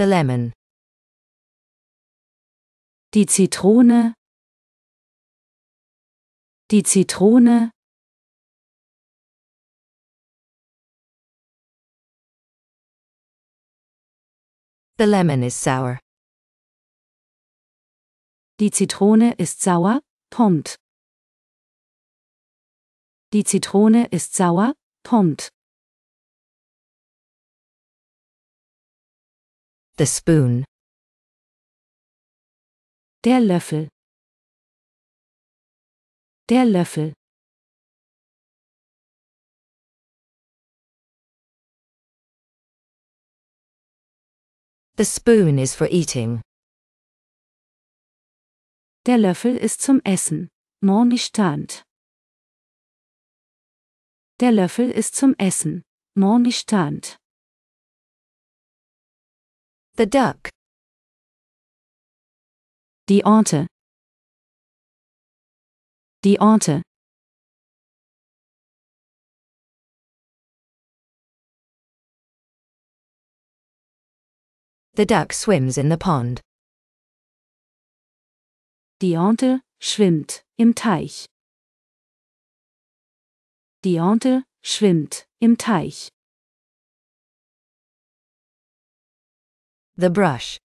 the lemon. Die Zitrone, die Zitrone, The lemon is sour. Die Zitrone ist sauer. Punkt. Die Zitrone ist sauer. Punkt. The spoon. Der Löffel. Der Löffel. The spoon is for eating. Der Löffel ist zum Essen. Mon stand. Der Löffel ist zum Essen. Mon stand. The duck. The otter. The otter. The duck swims in the pond. Die Ente schwimmt im Teich. Die Ente schwimmt im Teich. The brush.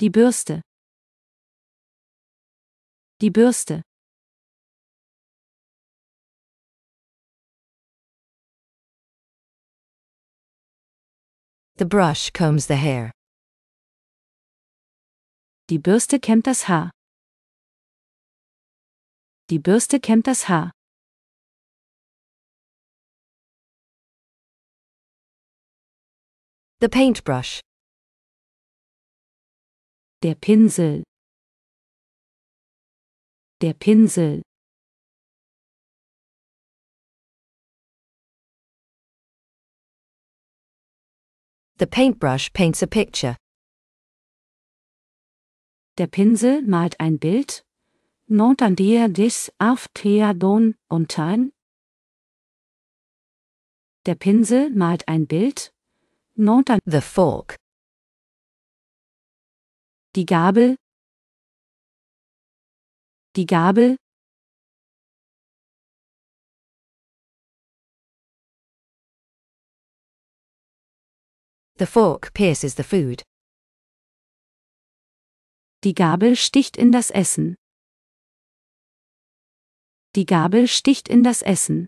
Die Bürste. Die Bürste. The brush combs the hair. Die Bürste kämmt das Haar. Die Bürste kämmt das Haar. The paintbrush. Der Pinsel. Der Pinsel. The paintbrush paints a picture. Der Pinsel malt ein Bild. N'entendez dis auf und Tan. Der Pinsel malt ein Bild, not the fork. Die Gabel, die Gabel. The fork pierces the food. Die Gabel sticht in das Essen. Die Gabel sticht in das Essen.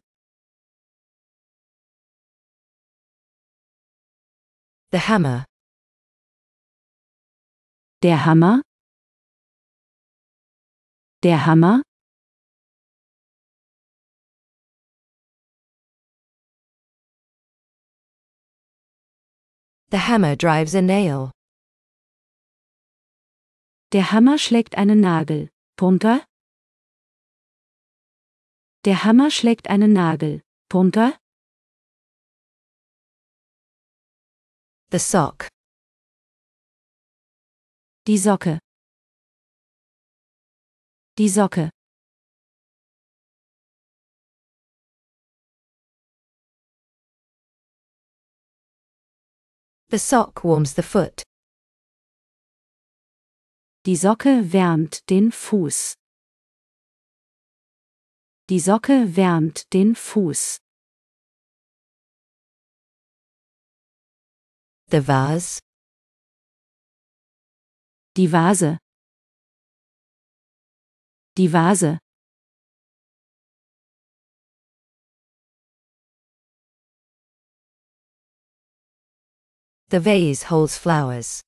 The hammer. Der Hammer? Der Hammer? The hammer drives a nail. Der Hammer schlägt einen Nagel. Punter? Der Hammer schlägt einen Nagel. Punter? The sock. Die Socke. Die Socke. The sock warms the foot. Die Socke wärmt den Fuß. Die Socke wärmt den Fuß. The vase. Die Vase. Die Vase. The vase holds flowers.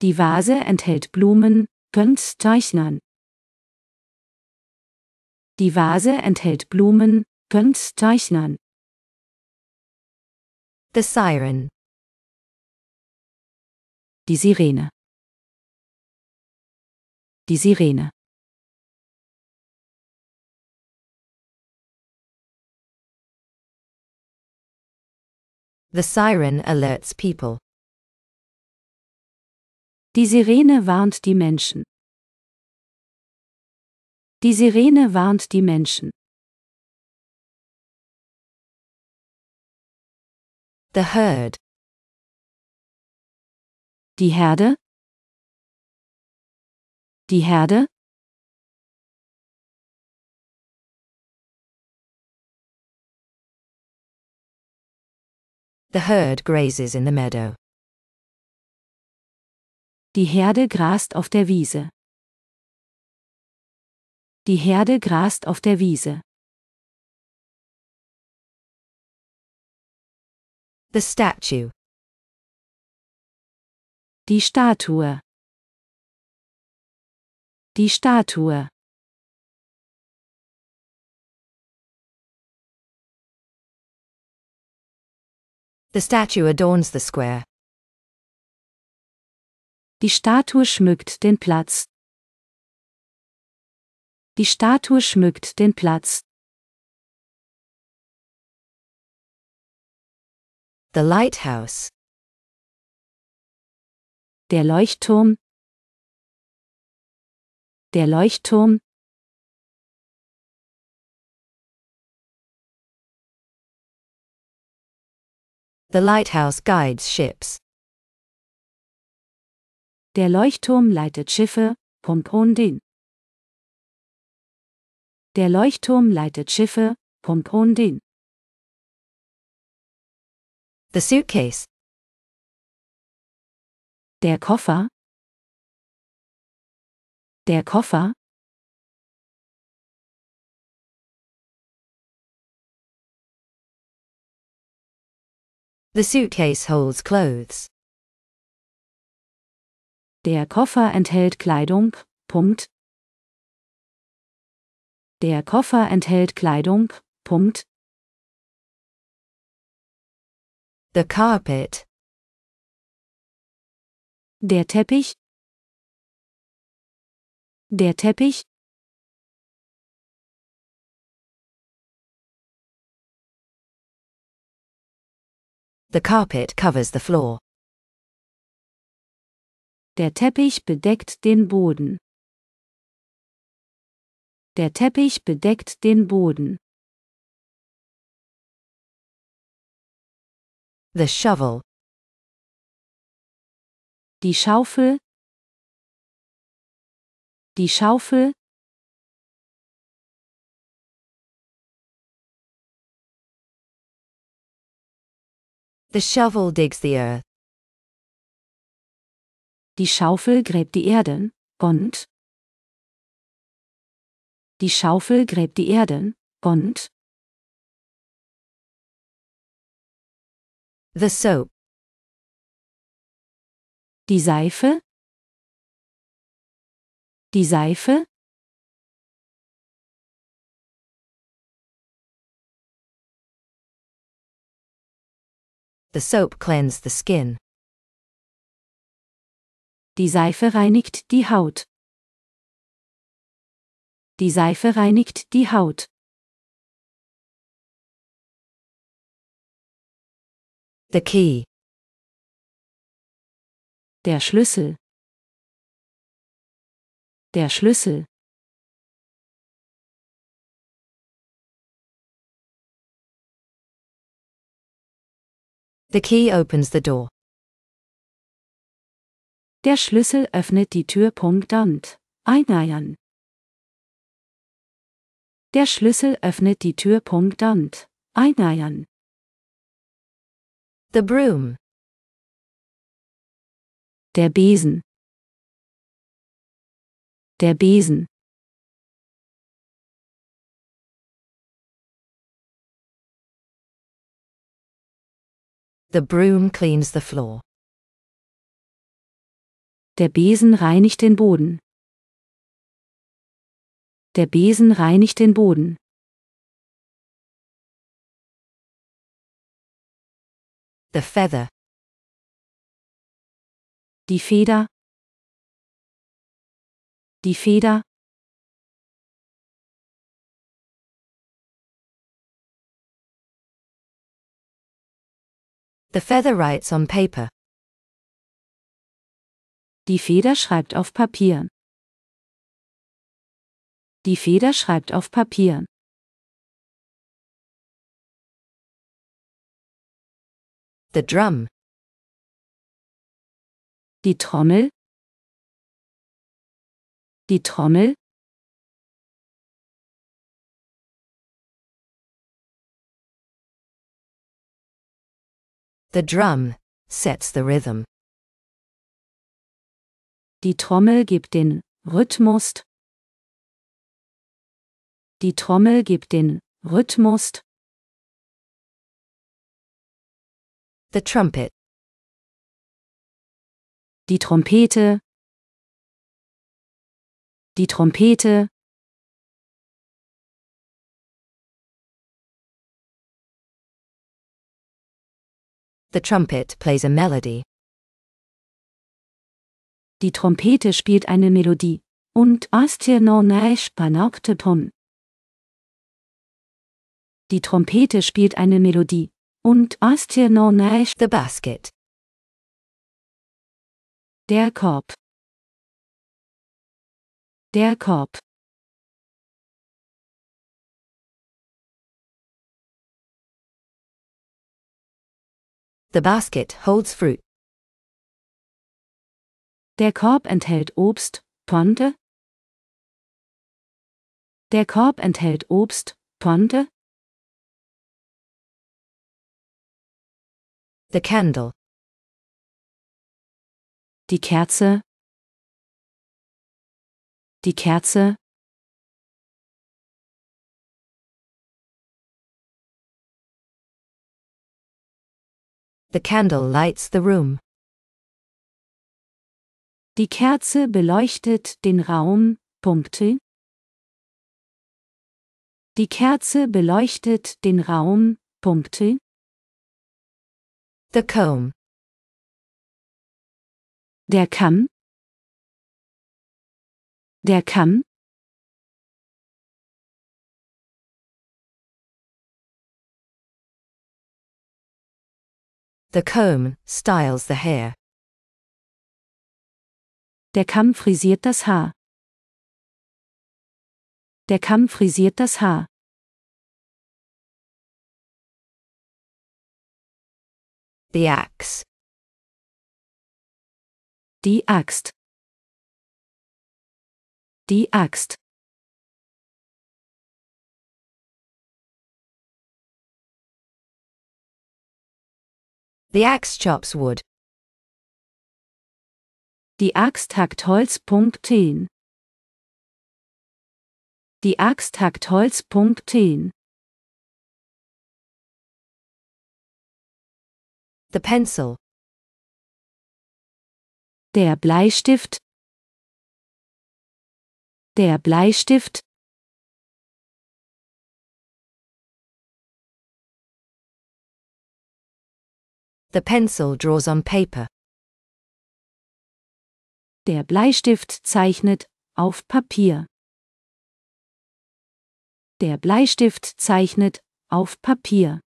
Die Vase enthält Blumen, könnt zeichnen. Die Vase enthält Blumen, könnt zeichnen. The Siren. Die Sirene. Die Sirene. The siren alerts people. Die Sirene warnt die Menschen. Die Sirene warnt die Menschen. The herd. Die Herde. Die Herde. The herd grazes in the meadow. Die Herde grast auf der Wiese. Die Herde grast auf der Wiese. The statue. Die Statue. Die Statue. The statue adorns the square. Die Statue schmückt den Platz. Die Statue schmückt den Platz. The Lighthouse. Der Leuchtturm. Der Leuchtturm. The Lighthouse guides ships. Der Leuchtturm leitet Schiffe, Pompondin. Der Leuchtturm leitet Schiffe, Pompondin. The suitcase. Der Koffer. Der Koffer. The suitcase holds clothes. Der Koffer enthält Kleidung. Punkt. Der Koffer enthält Kleidung. Punkt. The carpet. Der Teppich. Der Teppich. The carpet covers the floor. Der Teppich bedeckt den Boden. Der Teppich bedeckt den Boden. The shovel. Die Schaufel. Die Schaufel. The shovel digs the earth. Die Schaufel gräbt die Erden, und? Die Schaufel gräbt die Erden, und? The soap. Die Seife? Die Seife? The soap cleans the skin. Die Seife reinigt die Haut. Die Seife reinigt die Haut. The key. Der Schlüssel. Der Schlüssel. The key opens the door. Der Schlüssel öffnet die Tür. Dant. Eineiern. Der Schlüssel öffnet die Tür. Dant. Eineiern. The broom. Der Besen. Der Besen. The broom cleans the floor. Der Besen reinigt den Boden. Der Besen reinigt den Boden. The Feather. Die Feder. Die Feder. The feather writes on paper. Die Feder schreibt auf Papieren. Die Feder schreibt auf Papieren. The drum. Die Trommel. Die Trommel. The drum sets the rhythm. Die Trommel gibt den Rhythmus. Die Trommel gibt den Rhythmus. The trumpet. Die Trompete. Die Trompete. The trumpet plays a melody. Die Trompete spielt eine Melodie. Und astir Die Trompete spielt eine Melodie und Astia non ash the basket. Der Korb. Der Korb. The basket holds fruit. Der Korb enthält Obst, Ponte. Der Korb enthält Obst, Ponte. The candle. Die Kerze. Die Kerze. The candle lights the room. Die Kerze beleuchtet den Raum. Punkte. Die Kerze beleuchtet den Raum. Punkte. The comb. Der Kamm. Der Kamm. The comb styles the hair. Der Kamm frisiert das Haar. Der Kamm frisiert das Haar. The axe. Die Axt. Die Axt. The axe chops wood. Die Axt hackt Holz. Punkt Die Axt hackt Holz. Punkt 10. The pencil. Der Bleistift. Der Bleistift. The pencil draws on paper. Der Bleistift zeichnet auf Papier. Der Bleistift zeichnet auf Papier.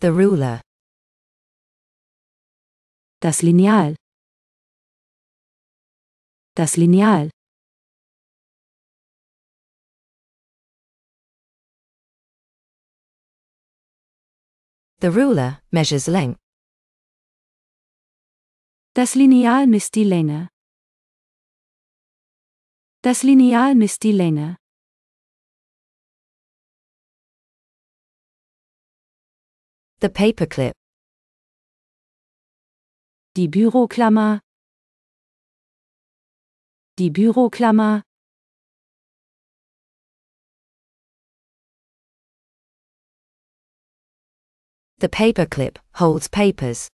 The ruler. Das Lineal. Das Lineal. The ruler measures length. Das Lineal misst die Länge. Das Lineal misst die Länge. The Paperclip. Die Büroklammer. Die Büroklammer. The paperclip holds papers.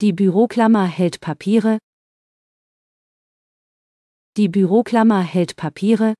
Die Büroklammer hält Papiere. Die Büroklammer hält Papiere.